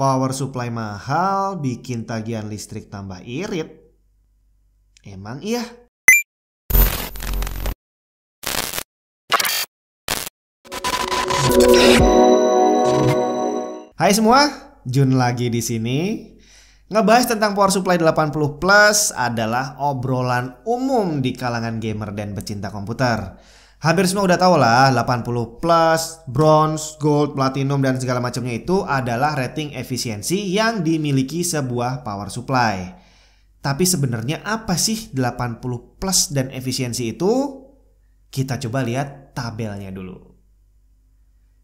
Power supply mahal bikin tagihan listrik tambah irit. Emang iya? Hai semua, Jun lagi di sini. Ngebahas tentang power supply 80 plus adalah obrolan umum di kalangan gamer dan pecinta komputer hampir semua udah tau lah 80 plus, bronze, gold, platinum dan segala macamnya itu adalah rating efisiensi yang dimiliki sebuah power supply. Tapi sebenarnya apa sih 80 plus dan efisiensi itu? Kita coba lihat tabelnya dulu.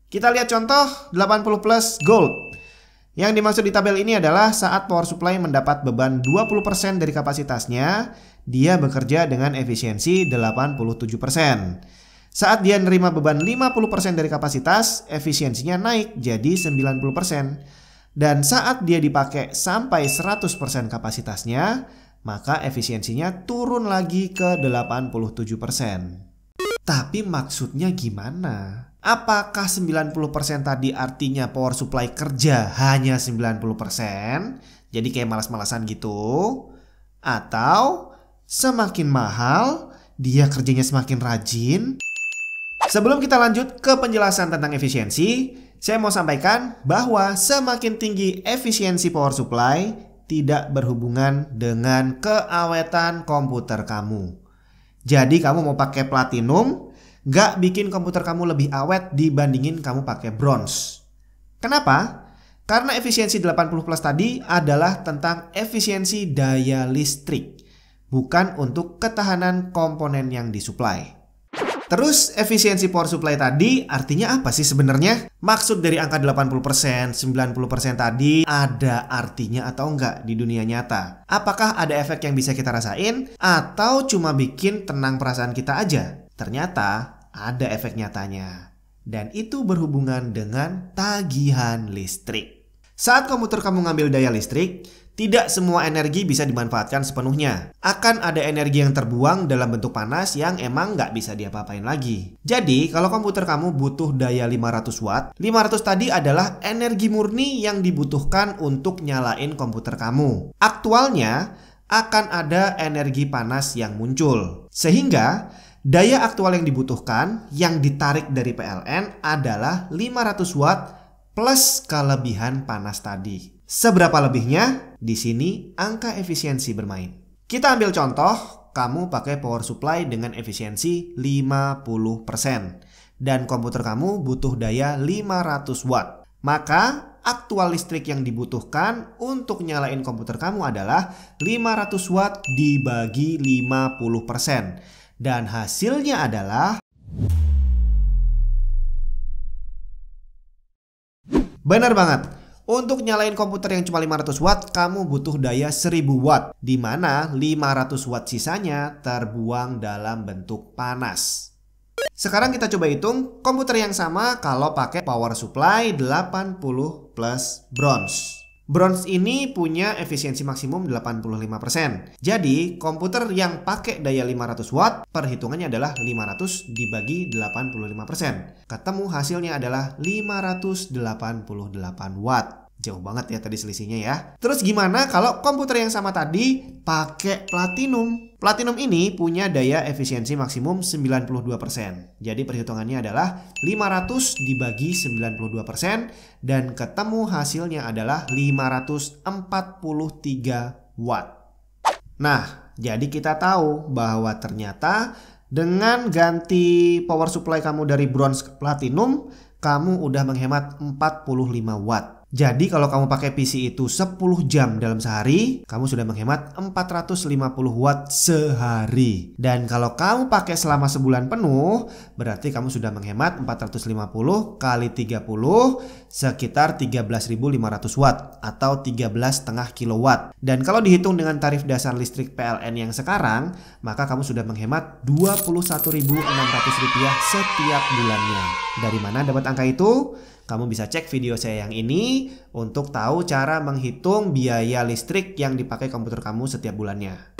Kita lihat contoh 80 plus gold. Yang dimaksud di tabel ini adalah saat power supply mendapat beban 20% dari kapasitasnya, dia bekerja dengan efisiensi 87%. Saat dia nerima beban 50% dari kapasitas, efisiensinya naik jadi 90%. Dan saat dia dipakai sampai 100% kapasitasnya, maka efisiensinya turun lagi ke 87%. Tapi maksudnya gimana? Apakah 90% tadi artinya power supply kerja hanya 90%? Jadi kayak malas-malasan gitu? Atau semakin mahal, dia kerjanya semakin rajin, Sebelum kita lanjut ke penjelasan tentang efisiensi, saya mau sampaikan bahwa semakin tinggi efisiensi power supply tidak berhubungan dengan keawetan komputer kamu. Jadi kamu mau pakai platinum, nggak bikin komputer kamu lebih awet dibandingin kamu pakai bronze. Kenapa? Karena efisiensi 80 plus tadi adalah tentang efisiensi daya listrik, bukan untuk ketahanan komponen yang disuplai. Terus efisiensi power supply tadi artinya apa sih sebenarnya? Maksud dari angka 80%, 90% tadi ada artinya atau enggak di dunia nyata? Apakah ada efek yang bisa kita rasain atau cuma bikin tenang perasaan kita aja? Ternyata ada efek nyatanya. Dan itu berhubungan dengan tagihan listrik. Saat komputer kamu ngambil daya listrik, tidak semua energi bisa dimanfaatkan sepenuhnya. Akan ada energi yang terbuang dalam bentuk panas yang emang nggak bisa diapa-apain lagi. Jadi, kalau komputer kamu butuh daya 500 watt, 500 tadi adalah energi murni yang dibutuhkan untuk nyalain komputer kamu. Aktualnya, akan ada energi panas yang muncul. Sehingga, daya aktual yang dibutuhkan yang ditarik dari PLN adalah 500 watt plus kelebihan panas tadi. Seberapa lebihnya? Di sini angka efisiensi bermain. Kita ambil contoh, kamu pakai power supply dengan efisiensi 50%. Dan komputer kamu butuh daya 500 watt. Maka aktual listrik yang dibutuhkan untuk nyalain komputer kamu adalah 500 watt dibagi 50%. Dan hasilnya adalah Benar banget. Untuk nyalain komputer yang cuma 500 watt, kamu butuh daya 1000 watt, di mana 500 watt sisanya terbuang dalam bentuk panas. Sekarang kita coba hitung komputer yang sama kalau pakai power supply 80 plus bronze. Bronze ini punya efisiensi maksimum 85%. Jadi, komputer yang pakai daya 500 watt, perhitungannya adalah 500 dibagi 85%. Ketemu hasilnya adalah 588 watt. Jauh banget ya tadi selisihnya ya. Terus gimana kalau komputer yang sama tadi pakai platinum? Platinum ini punya daya efisiensi maksimum 92%. Jadi perhitungannya adalah 500 dibagi 92% dan ketemu hasilnya adalah 543 watt. Nah, jadi kita tahu bahwa ternyata dengan ganti power supply kamu dari bronze ke platinum, kamu udah menghemat 45 watt. Jadi kalau kamu pakai PC itu 10 jam dalam sehari, kamu sudah menghemat 450 watt sehari. Dan kalau kamu pakai selama sebulan penuh, berarti kamu sudah menghemat 450 kali 30 sekitar 13.500 watt atau 13,5 kilowatt. Dan kalau dihitung dengan tarif dasar listrik PLN yang sekarang, maka kamu sudah menghemat 21.600 rupiah setiap bulannya. Dari mana dapat angka itu? Kamu bisa cek video saya yang ini untuk tahu cara menghitung biaya listrik yang dipakai komputer kamu setiap bulannya.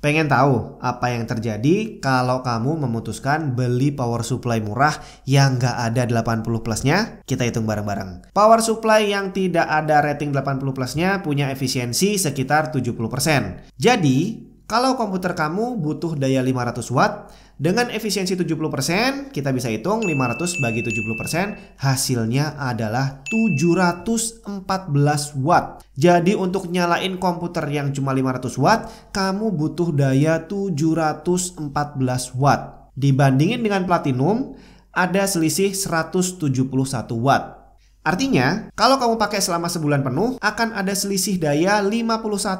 Pengen tahu apa yang terjadi kalau kamu memutuskan beli power supply murah yang nggak ada 80 plusnya? Kita hitung bareng-bareng. Power supply yang tidak ada rating 80 plusnya punya efisiensi sekitar 70%. Jadi, kalau komputer kamu butuh daya 500 watt, dengan efisiensi 70%, kita bisa hitung 500 bagi 70%, hasilnya adalah 714 watt. Jadi untuk nyalain komputer yang cuma 500 watt, kamu butuh daya 714 watt. Dibandingin dengan platinum, ada selisih 171 watt. Artinya, kalau kamu pakai selama sebulan penuh, akan ada selisih daya 51,3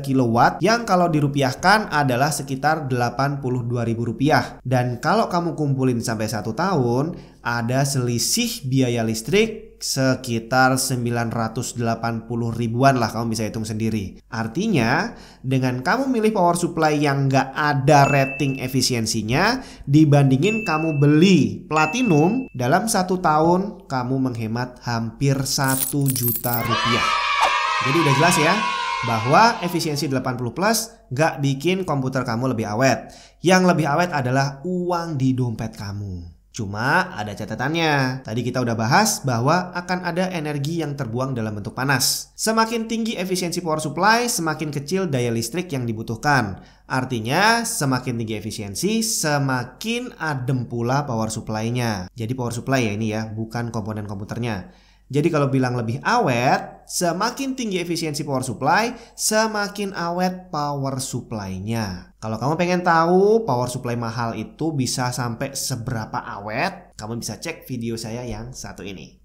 kW yang kalau dirupiahkan adalah sekitar Rp82.000. Dan kalau kamu kumpulin sampai satu tahun, ada selisih biaya listrik sekitar 980 ribuan lah kamu bisa hitung sendiri. Artinya dengan kamu milih power supply yang nggak ada rating efisiensinya dibandingin kamu beli platinum dalam satu tahun kamu menghemat hampir 1 juta rupiah. Jadi udah jelas ya bahwa efisiensi 80 plus nggak bikin komputer kamu lebih awet. Yang lebih awet adalah uang di dompet kamu. Cuma ada catatannya. Tadi kita udah bahas bahwa akan ada energi yang terbuang dalam bentuk panas. Semakin tinggi efisiensi power supply, semakin kecil daya listrik yang dibutuhkan. Artinya, semakin tinggi efisiensi, semakin adem pula power supply-nya. Jadi power supply ya ini ya, bukan komponen komputernya. Jadi kalau bilang lebih awet, semakin tinggi efisiensi power supply, semakin awet power supply-nya. Kalau kamu pengen tahu power supply mahal itu bisa sampai seberapa awet, kamu bisa cek video saya yang satu ini.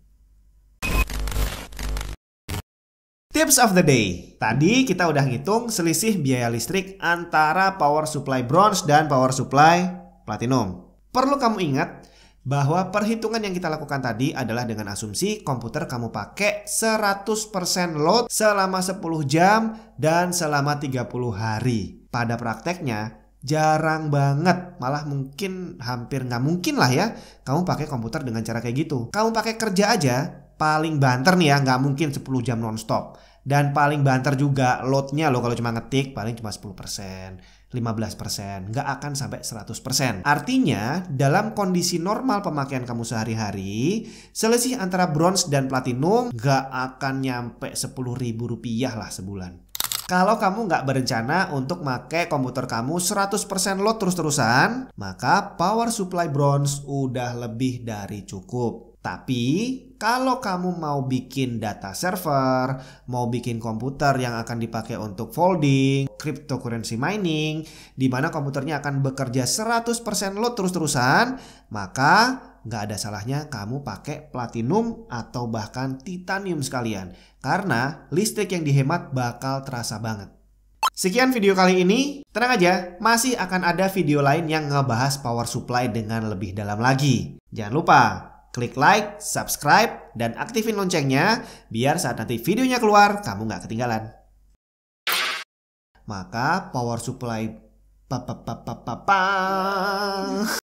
Tips of the day. Tadi kita udah ngitung selisih biaya listrik antara power supply bronze dan power supply platinum. Perlu kamu ingat bahwa perhitungan yang kita lakukan tadi adalah dengan asumsi komputer kamu pakai 100% load selama 10 jam dan selama 30 hari. Pada prakteknya jarang banget, malah mungkin hampir nggak mungkin lah ya kamu pakai komputer dengan cara kayak gitu. Kamu pakai kerja aja paling banter nih ya nggak mungkin 10 jam nonstop. Dan paling banter juga loadnya loh kalau cuma ngetik paling cuma 10%. 15%, nggak akan sampai 100%. Artinya, dalam kondisi normal pemakaian kamu sehari-hari, selisih antara bronze dan platinum nggak akan nyampe Rp10.000 lah sebulan kalau kamu nggak berencana untuk make komputer kamu 100% load terus-terusan, maka power supply bronze udah lebih dari cukup. Tapi kalau kamu mau bikin data server, mau bikin komputer yang akan dipakai untuk folding, cryptocurrency mining, di mana komputernya akan bekerja 100% load terus-terusan, maka nggak ada salahnya kamu pakai platinum atau bahkan titanium sekalian. Karena listrik yang dihemat bakal terasa banget. Sekian video kali ini. Tenang aja, masih akan ada video lain yang ngebahas power supply dengan lebih dalam lagi. Jangan lupa Klik like, subscribe, dan aktifin loncengnya biar saat nanti videonya keluar kamu nggak ketinggalan. Maka power supply pa pa pa pa pa, pa.